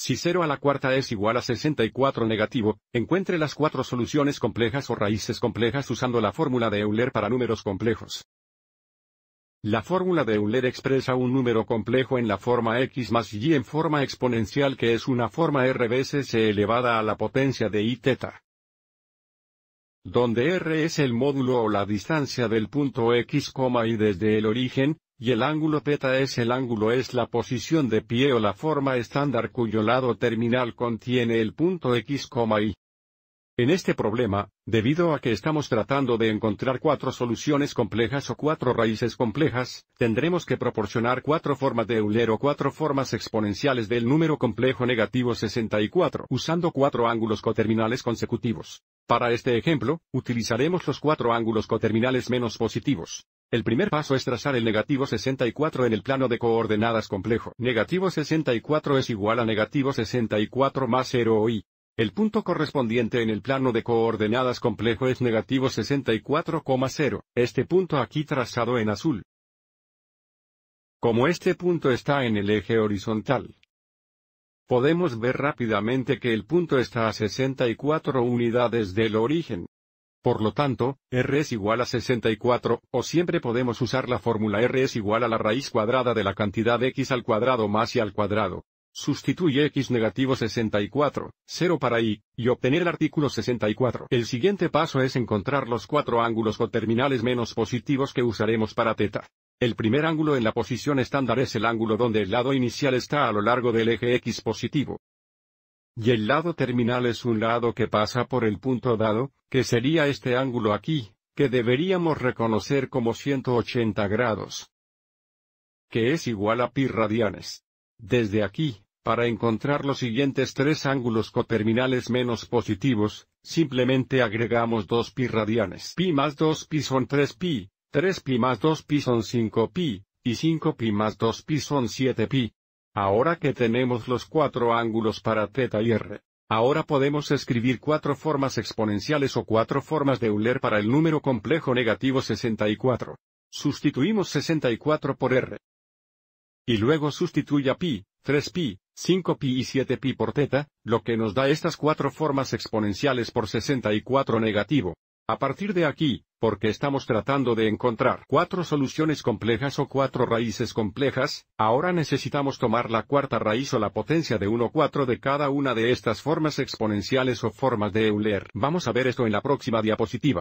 Si 0 a la cuarta es igual a 64 negativo, encuentre las cuatro soluciones complejas o raíces complejas usando la fórmula de Euler para números complejos. La fórmula de Euler expresa un número complejo en la forma x más y en forma exponencial que es una forma r veces e elevada a la potencia de i teta. Donde r es el módulo o la distancia del punto x, y desde el origen, y el ángulo θ es el ángulo es la posición de pie o la forma estándar cuyo lado terminal contiene el punto x, y. En este problema, debido a que estamos tratando de encontrar cuatro soluciones complejas o cuatro raíces complejas, tendremos que proporcionar cuatro formas de Euler o cuatro formas exponenciales del número complejo negativo 64 usando cuatro ángulos coterminales consecutivos. Para este ejemplo, utilizaremos los cuatro ángulos coterminales menos positivos. El primer paso es trazar el negativo 64 en el plano de coordenadas complejo. Negativo 64 es igual a negativo 64 más 0 i. El punto correspondiente en el plano de coordenadas complejo es negativo 64,0, este punto aquí trazado en azul. Como este punto está en el eje horizontal, podemos ver rápidamente que el punto está a 64 unidades del origen. Por lo tanto, R es igual a 64, o siempre podemos usar la fórmula R es igual a la raíz cuadrada de la cantidad x al cuadrado más y al cuadrado. Sustituye x negativo 64, 0 para y, y obtener el artículo 64. El siguiente paso es encontrar los cuatro ángulos coterminales menos positivos que usaremos para teta. El primer ángulo en la posición estándar es el ángulo donde el lado inicial está a lo largo del eje x positivo y el lado terminal es un lado que pasa por el punto dado, que sería este ángulo aquí, que deberíamos reconocer como 180 grados, que es igual a pi radianes. Desde aquí, para encontrar los siguientes tres ángulos coterminales menos positivos, simplemente agregamos 2 pi radianes. Pi más 2 pi son 3 pi, 3 pi más 2 pi son 5 pi, y 5 pi más 2 pi son 7 pi. Ahora que tenemos los cuatro ángulos para θ y r, ahora podemos escribir cuatro formas exponenciales o cuatro formas de Euler para el número complejo negativo 64. Sustituimos 64 por r. Y luego sustituya pi, 3pi, 5pi y 7pi por θ, lo que nos da estas cuatro formas exponenciales por 64 negativo. A partir de aquí, porque estamos tratando de encontrar cuatro soluciones complejas o cuatro raíces complejas, ahora necesitamos tomar la cuarta raíz o la potencia de 1,4 de cada una de estas formas exponenciales o formas de Euler. Vamos a ver esto en la próxima diapositiva.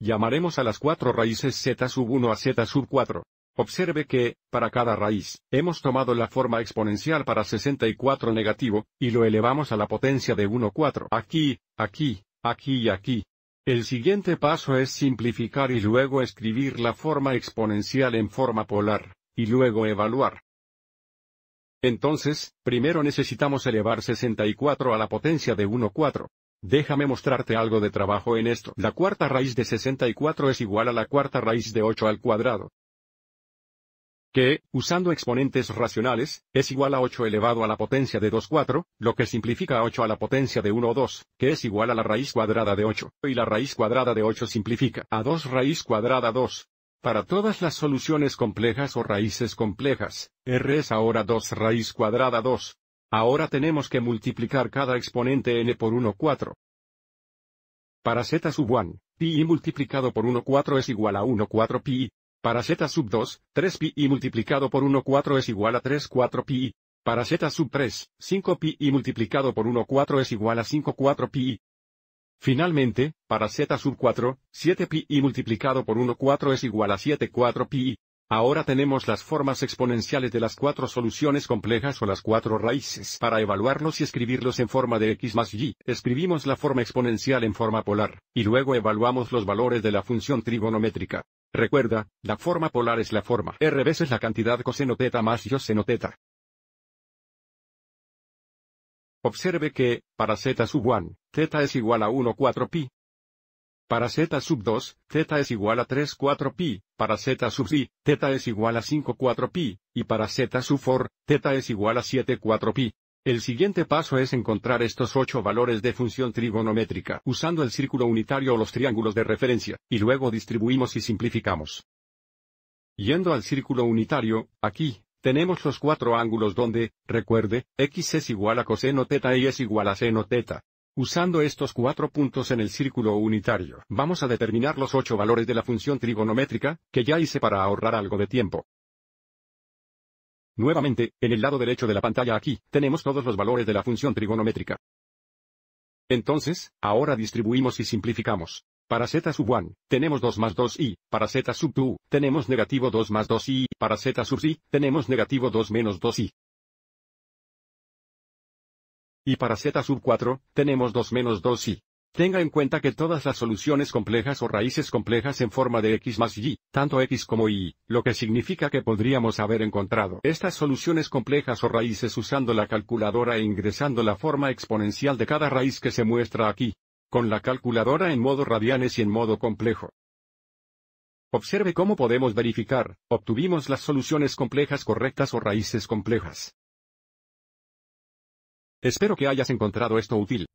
Llamaremos a las cuatro raíces z sub 1 a z sub 4. Observe que, para cada raíz, hemos tomado la forma exponencial para 64 negativo, y lo elevamos a la potencia de 1,4 Aquí, aquí, aquí y aquí. El siguiente paso es simplificar y luego escribir la forma exponencial en forma polar, y luego evaluar. Entonces, primero necesitamos elevar 64 a la potencia de 1,4. Déjame mostrarte algo de trabajo en esto. La cuarta raíz de 64 es igual a la cuarta raíz de 8 al cuadrado que, usando exponentes racionales, es igual a 8 elevado a la potencia de 2 4, lo que simplifica a 8 a la potencia de 1 2, que es igual a la raíz cuadrada de 8, y la raíz cuadrada de 8 simplifica a 2 raíz cuadrada 2. Para todas las soluciones complejas o raíces complejas, r es ahora 2 raíz cuadrada 2. Ahora tenemos que multiplicar cada exponente n por 1 4. Para z sub 1, pi multiplicado por 1 4 es igual a 1 4 pi, para z sub 2, 3pi multiplicado por 1 4 es igual a 3 4pi. Para z sub 3, 5pi multiplicado por 1 4 es igual a 5 4pi. Finalmente, para z sub 4, 7pi multiplicado por 1 4 es igual a 7 4pi. Ahora tenemos las formas exponenciales de las cuatro soluciones complejas o las cuatro raíces. Para evaluarlos y escribirlos en forma de x más y, escribimos la forma exponencial en forma polar, y luego evaluamos los valores de la función trigonométrica. Recuerda, la forma polar es la forma r veces la cantidad coseno teta más yo seno teta. Observe que, para z sub 1, teta es igual a 1 4 pi. Para z sub 2, teta es igual a 3 4 pi, para z sub i, teta es igual a 5 4 pi, y para z sub 4, teta es igual a 7 4 pi. El siguiente paso es encontrar estos ocho valores de función trigonométrica usando el círculo unitario o los triángulos de referencia, y luego distribuimos y simplificamos. Yendo al círculo unitario, aquí, tenemos los cuatro ángulos donde, recuerde, x es igual a coseno teta y es igual a seno teta. Usando estos cuatro puntos en el círculo unitario, vamos a determinar los ocho valores de la función trigonométrica, que ya hice para ahorrar algo de tiempo. Nuevamente, en el lado derecho de la pantalla aquí, tenemos todos los valores de la función trigonométrica. Entonces, ahora distribuimos y simplificamos. Para z sub 1, tenemos 2 más 2 i para z sub 2, tenemos negativo 2 más 2 i para z sub i, tenemos negativo 2 menos 2i. Y para z sub 4, tenemos 2 menos 2i. Tenga en cuenta que todas las soluciones complejas o raíces complejas en forma de x más y, tanto x como y, lo que significa que podríamos haber encontrado estas soluciones complejas o raíces usando la calculadora e ingresando la forma exponencial de cada raíz que se muestra aquí, con la calculadora en modo radianes y en modo complejo. Observe cómo podemos verificar, obtuvimos las soluciones complejas correctas o raíces complejas. Espero que hayas encontrado esto útil.